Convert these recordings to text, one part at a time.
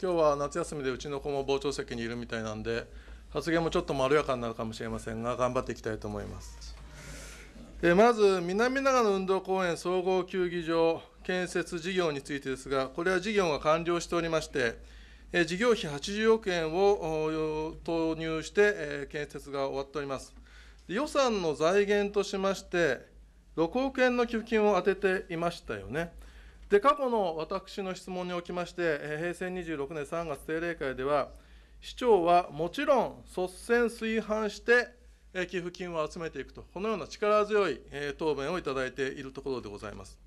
今日は夏休みでうちの子も傍聴席にいるみたいなんで発言もちょっとまろやかになるかもしれませんが頑張っていきたいと思います。えまず南長野運動公園総合球技場建設事業についてですがこれは事業が完了しておりましてえ事業費80億円を投入して、え建設が終わっております予算の財源としまして6億円の寄付金を充てていましたよねで過去の私の質問におきまして、平成26年3月定例会では、市長はもちろん率先垂範して寄付金を集めていくと、このような力強い答弁をいただいているところでございます。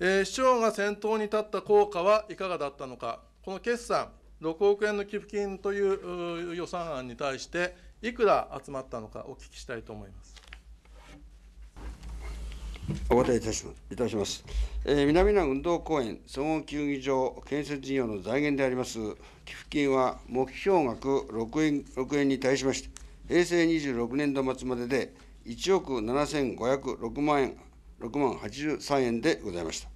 市長が先頭に立った効果はいかがだったのか、この決算、6億円の寄付金という予算案に対して、いくら集まったのかお聞きしたいと思います。お答えいたします。えー、南南運動公園総合球技場建設事業の財源であります寄付金は目標額6円 ,6 円に対しまして平成26年度末までで1億7506万円6万83円でございました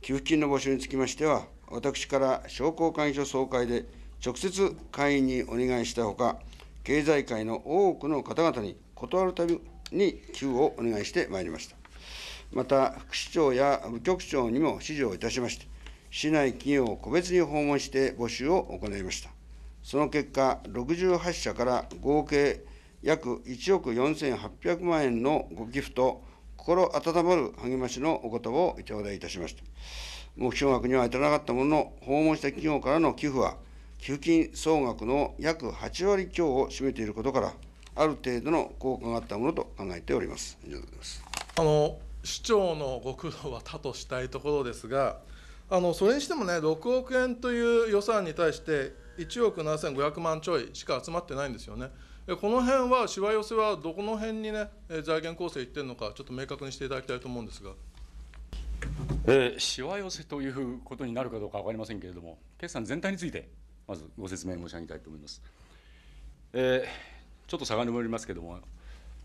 寄付金の募集につきましては私から商工会議所総会で直接会員にお願いしたほか経済界の多くの方々に断るたびに寄付をお願いしてまいりましたまた副市長や部局長にも指示をいたしまして、市内企業を個別に訪問して募集を行いました。その結果、68社から合計約1億4800万円のご寄付と、心温まる励ましのお言葉を頂戴いたしました。目標額には至らなかったものの、訪問した企業からの寄付は、寄付金総額の約8割強を占めていることから、ある程度の効果があったものと考えております。以上でございます。あの市長のご苦労は他としたいところですが、あのそれにしてもね、6億円という予算に対して、1億7500万ちょいしか集まってないんですよね。この辺は、しわ寄せはどこの辺にね、財源構成いってるのか、ちょっと明確にしていただきたいと思うんですが。えー、しわ寄せということになるかどうか分かりませんけれども、決算全体について、まずご説明申し上げたいと思います。えー、ちょっとさかりますけれども、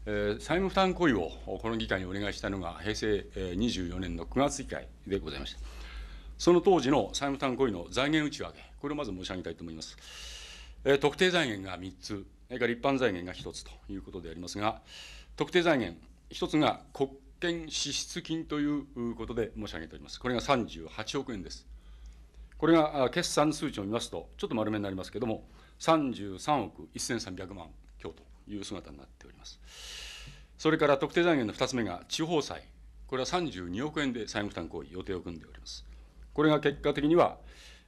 債務負担行為をこの議会にお願いしたのが平成24年の9月議会でございました。その当時の債務負担行為の財源内訳、これをまず申し上げたいと思います。特定財源が3つ、それから一般財源が1つということでありますが、特定財源、1つが国権支出金ということで申し上げております。これが38億円です。これが決算数値を見ますと、ちょっと丸めになりますけれども、33億1300万強という姿になっております。それから特定財源の2つ目が地方債、これは32億円で債務負担行為、予定を組んでおります。これが結果的には、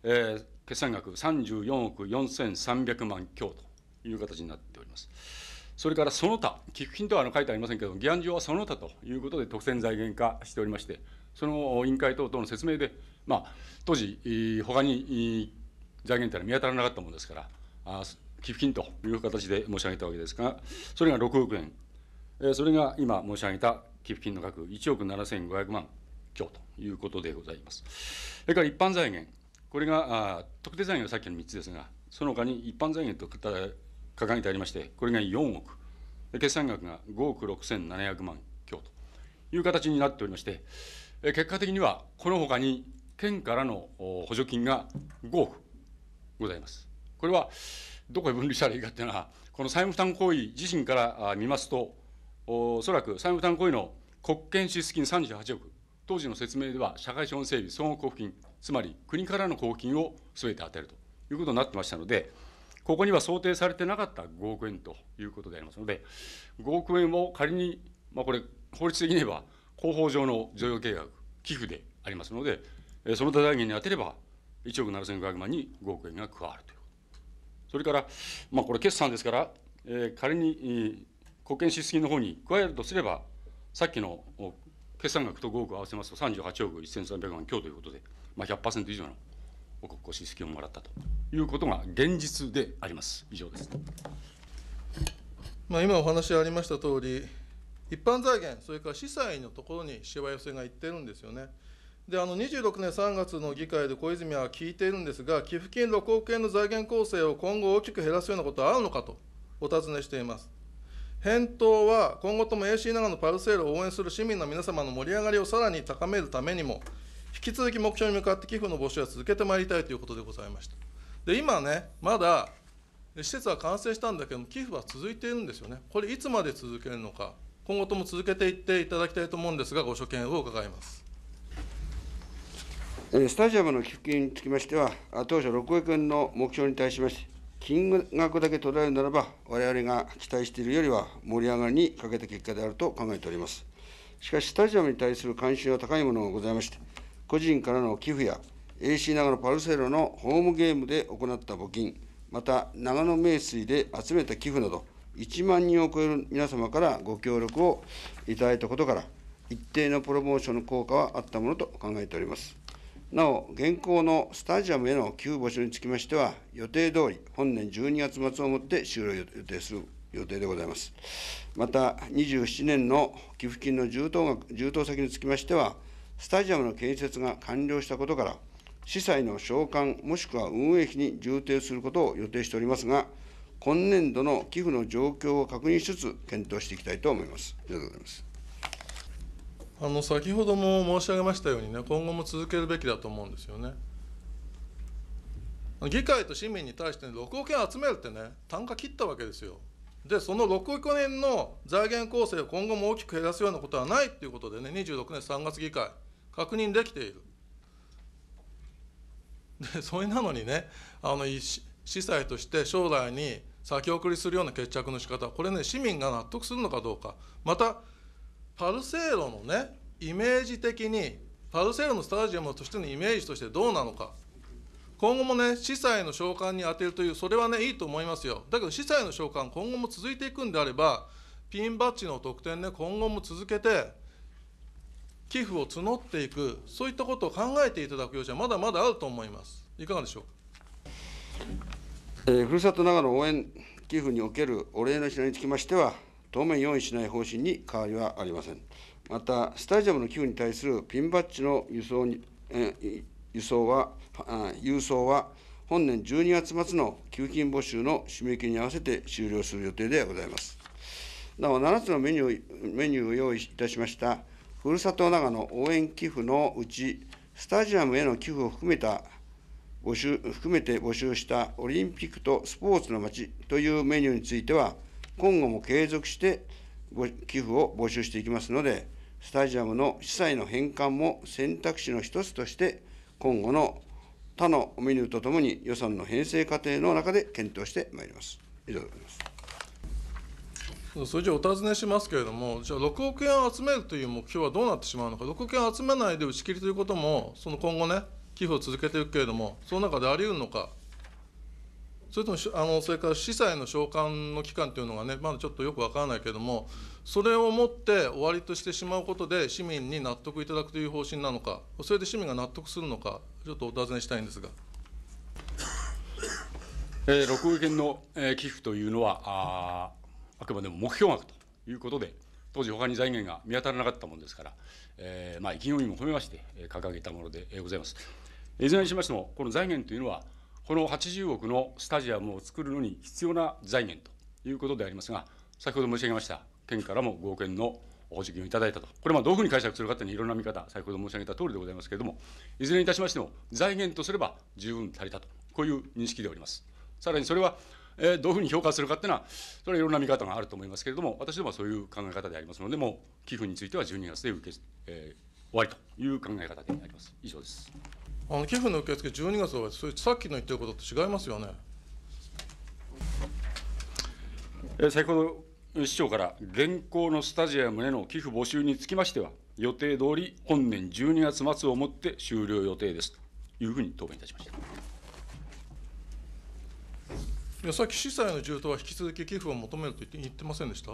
えー、決算額34億4300万強という形になっております。それからその他、寄付金とはあの書いてありませんけど、議案上はその他ということで、特選財源化しておりまして、その委員会等々の説明で、まあ、当時、ほかに財源というのは見当たらなかったものですから、寄付金という形で申し上げたわけですが、それが6億円、それが今申し上げた寄付金の額1億7500万強ということでございます。それから一般財源、これが特定財源はさっきの3つですが、その他に一般財源と掲げてありまして、これが4億、決算額が5億6700万強という形になっておりまして、結果的にはこのほかに県からの補助金が5億ございます。これはどこへ分類したらいいかというのは、この債務負担行為自身から見ますと、おそらく債務負担行為の国権支出金38億、当時の説明では社会資本整備総合交付金、つまり国からの交付金をすべて充てるということになってましたので、ここには想定されてなかった5億円ということでありますので、5億円を仮に、まあ、これ、法律的に言えば、広報上の贈用計画、寄付でありますので、その他財源に充てれば、1億7500万に5億円が加わるというそれから、まあ、これ、決算ですから、えー、仮に国献支出金の方に加えるとすれば、さっきの決算額と5億合わせますと38億1300万強ということで、まあ、100%以上のお国庫支出金をもらったということが現実であります。以上です。まあ、今お話ありました通り、一般財源、それから司祭のところにしわ寄せがいってるんですよね。であの26年3月の議会で小泉は聞いているんですが、寄付金6億円の財源構成を今後大きく減らすようなことはあるのかとお尋ねしています。返答は今後とも AC 長野パルセールを応援する市民の皆様の盛り上がりをさらに高めるためにも引き続き目標に向かって寄付の募集は続けてまいりたいということでございましたで今ねまだ施設は完成したんだけども寄付は続いているんですよねこれいつまで続けるのか今後とも続けていっていただきたいと思うんですがご所見を伺いますスタジアムの寄付金につきましては当初6億円の目標に対しまして金額だけ捉えるならば、我々が期待しているよりは盛り上がりに欠けた結果であると考えております。しかし、スタジアムに対する関心は高いものがございまして、個人からの寄付や AC 長野パルセロのホームゲームで行った募金、また長野名水で集めた寄付など、1万人を超える皆様からご協力をいただいたことから、一定のプロモーションの効果はあったものと考えております。なお、現行のスタジアムへの給付募集につきましては、予定通り、本年12月末をもって終了予定する予定でございます。また、27年の寄付金の充当額充当先につきましては、スタジアムの建設が完了したことから、司祭の償還もしくは運営費に充填することを予定しておりますが、今年度の寄付の状況を確認しつつ、検討していきたいと思います。ありがとうございます。あの先ほども申し上げましたようにね、今後も続けるべきだと思うんですよね。議会と市民に対して、ね、6億円集めるってね、単価切ったわけですよ。で、その6億円の財源構成を今後も大きく減らすようなことはないということでね、26年3月議会、確認できている。で、それなのにね、あの市債として将来に先送りするような決着の仕方これね、市民が納得するのかどうか、また、パルセーロのねイメージ的にパルセーロのスタジアムとしてのイメージとしてどうなのか今後もね司祭の召喚に充てるというそれはねいいと思いますよだけど司祭の召喚今後も続いていくんであればピンバッジの特典ね今後も続けて寄付を募っていくそういったことを考えていただく余地はまだまだあると思いますいかがでしょうえー、ふるさと長野応援寄付におけるお礼の品につきましては当面用意しない方針に変わりはありません。また、スタジアムの寄付に対するピンバッジの輸送に、え輸送は、郵送は、本年12月末の給付金募集の締め切りに合わせて終了する予定でございます。なお、7つのメニューメニューを用意いたしました、ふるさと長野応援寄付のうち、スタジアムへの寄付を含めた募集含めて募集したオリンピックとスポーツの街というメニューについては、今後も継続して寄付を募集していきますので、スタジアムの資材の返還も選択肢の一つとして、今後の他のメニューとともに予算の編成過程の中で検討してまいります。以上でございます。それじゃお尋ねしますけれども、じゃあ、6億円を集めるという目標はどうなってしまうのか、6億円集めないで打ち切りということも、その今後ね、寄付を続けていくけれども、その中でありうるのか、それともあのそれから司祭の召喚の期間というのがねまだちょっとよくわからないけれどもそれをもって終わりとしてしまうことで市民に納得いただくという方針なのかそれで市民が納得するのかちょっとお尋ねしたいんですが。えー、6億円の、えー、寄付というのはああくまでも目標額ということで当時他に財源が見当たらなかったものですから、えーまあ、意気込みも込めまして、えー、掲げたものでございます。いずれにしましてもこの財源というのはこの80億のスタジアムを作るのに必要な財源ということでありますが、先ほど申し上げました、県からも5億円の補助金をいただいたと、これはどういうふうに解釈するかというのはいろんな見方、先ほど申し上げたとおりでございますけれども、いずれにいたしましても、財源とすれば十分足りたと、こういう認識でおります。さらにそれは、えー、どういうふうに評価するかっていうのは、それはいろんな見方があると思いますけれども、私どもはそういう考え方でありますので、もう寄付については12月で受け、えー、終わりという考え方であります。以上です。あの寄付の受付12月終わそれさっきの言ってることと違いますよね。え先ほど市長から現行のスタジアムへの寄付募集につきましては予定通り本年12月末をもって終了予定ですというふうに答弁いたしました。いやさっき司祭の住党は引き続き寄付を求めると言って言ってませんでした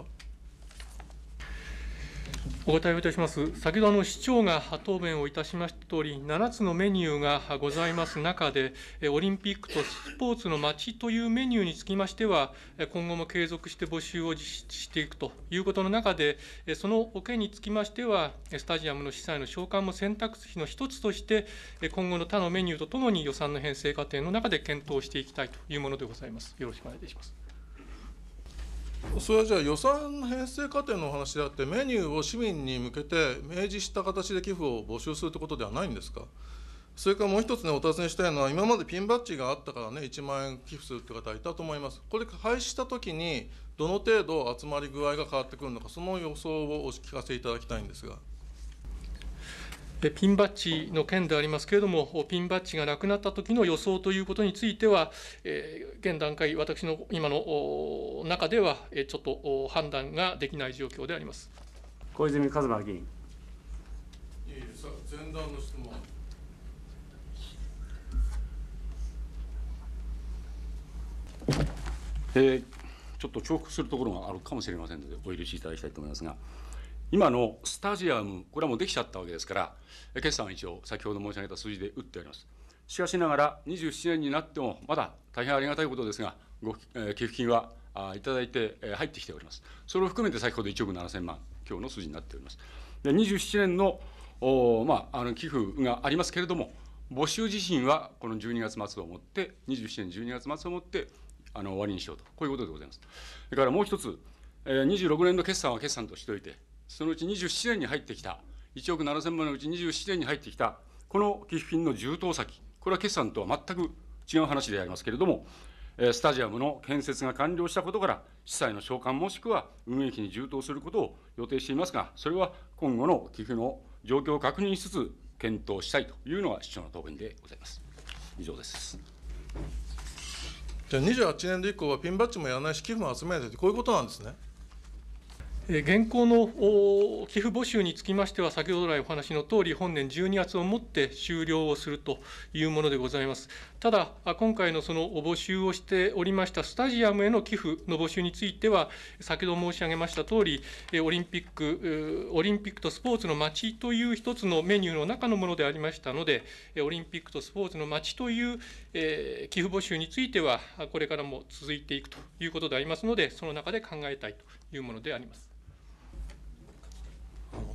お答えをいたします。先ほどの市長が答弁をいたしましたとおり、7つのメニューがございます中で、オリンピックとスポーツの街というメニューにつきましては、今後も継続して募集を実施していくということの中で、そのおけにつきましては、スタジアムの資材の償還も選択肢の一つとして、今後の他のメニューとともに予算の編成過程の中で検討していきたいというものでございます。よろしくお願いいたします。それはじゃあ予算編成過程の話であってメニューを市民に向けて明示した形で寄付を募集するということではないんですかそれからもう一つね、お尋ねしたいのは、今までピンバッジがあったからね、1万円寄付するって方いたと思います。これ、廃止したときに、どの程度集まり具合が変わってくるのか、その予想をお聞かせいただきたいんですが。ピンバッジの件でありますけれども、ピンバッジがなくなった時の予想ということについては、えー、現段階、私の今の中では、えー、ちょっと判断ができない状況であります小泉一馬議員。え前段の質問えー、ちょっと重複するところがあるかもしれませんので、お許しいただきたいと思いますが。今のスタジアム、これはもうできちゃったわけですから、決算は一応、先ほど申し上げた数字で打っております。しかしながら、27年になっても、まだ大変ありがたいことですが、ご寄付金はいただいて入ってきております。それを含めて先ほど1億7000万、今日の数字になっております。で27年のお、まあ、あの寄付がありますけれども、募集自身はこの12月末をもって、27年12月末をもってあの終わりにしようと、こういうことでございます。それからもう一つ、26年の決算は決算としておいて、そのうち27年に入ってきた、1億7000万のうち27年に入ってきた、この寄付金の充当先、これは決算とは全く違う話でありますけれども、スタジアムの建設が完了したことから、資材の償還もしくは運営費に充当することを予定していますが、それは今後の寄付の状況を確認しつつ、検討したいというのが市長の答弁でございます。以上です。じゃあ28年度以降はピンバッジもやらないし、寄付も集めないとこういうことなんですね。現行の寄付募集につきましては、先ほど来お話のとおり、本年12月をもって終了をするというものでございます。ただ、今回のその募集をしておりましたスタジアムへの寄付の募集については、先ほど申し上げましたとおり、オリンピック、オリンピックとスポーツの街という一つのメニューの中のものでありましたので、オリンピックとスポーツの街という寄付募集については、これからも続いていくということでありますので、その中で考えたいというものであります。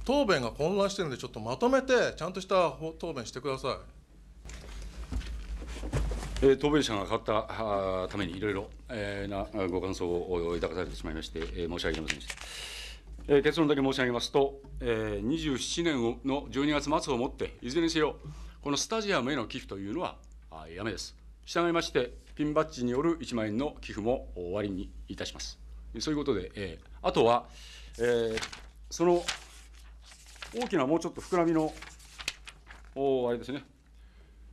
答弁が混乱してるんで、ちょっとまとめて、ちゃんとした答弁してください。え答弁者が変わったために、いろいろ、えなご感想を抱かされてしまいまして、え申し訳ありませんでした。え結論だけ申し上げますと、え27年の12月末をもって、いずれにせよ、このスタジアムへの寄付というのはあやめです。従いまして、ピンバッジによる1万円の寄付も終わりにいたします。そういうことで、えあとは、えその大きなもうちょっと膨らみの、おあれですね、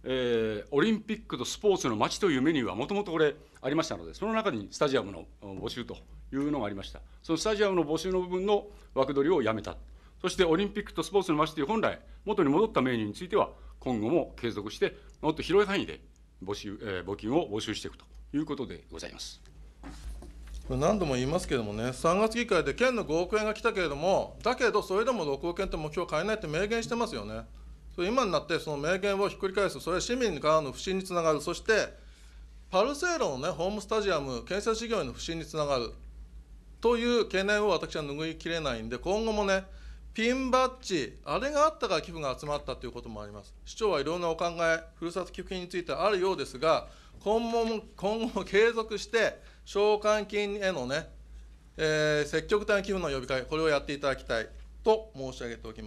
えー、オリンピックとスポーツの街というメニューはもともとこれありましたので、その中にスタジアムの募集というのがありました。そのスタジアムの募集の部分の枠取りをやめた。そしてオリンピックとスポーツの街という本来、元に戻ったメニューについては、今後も継続して、もっと広い範囲で募集、えー、募金を募集していくということでございます。何度も言いますけれどもね、3月議会で県の5億円が来たけれども、だけどそれでも6億円って目標を変えないって明言してますよね。今になってその明言をひっくり返す、それは市民からの不信につながる、そしてパルセーロの、ね、ホームスタジアム建設事業への不信につながるという懸念を私は拭いきれないんで、今後もね、ピンバッジ、あれがあったから寄付が集まったということもあります。市長はいろんなお考え、ふるさと寄付金についてあるようですが、今後も今後も継続して、償還金へのね、えー、積極的な寄付の呼びかけ、これをやっていただきたいと申し上げておきます。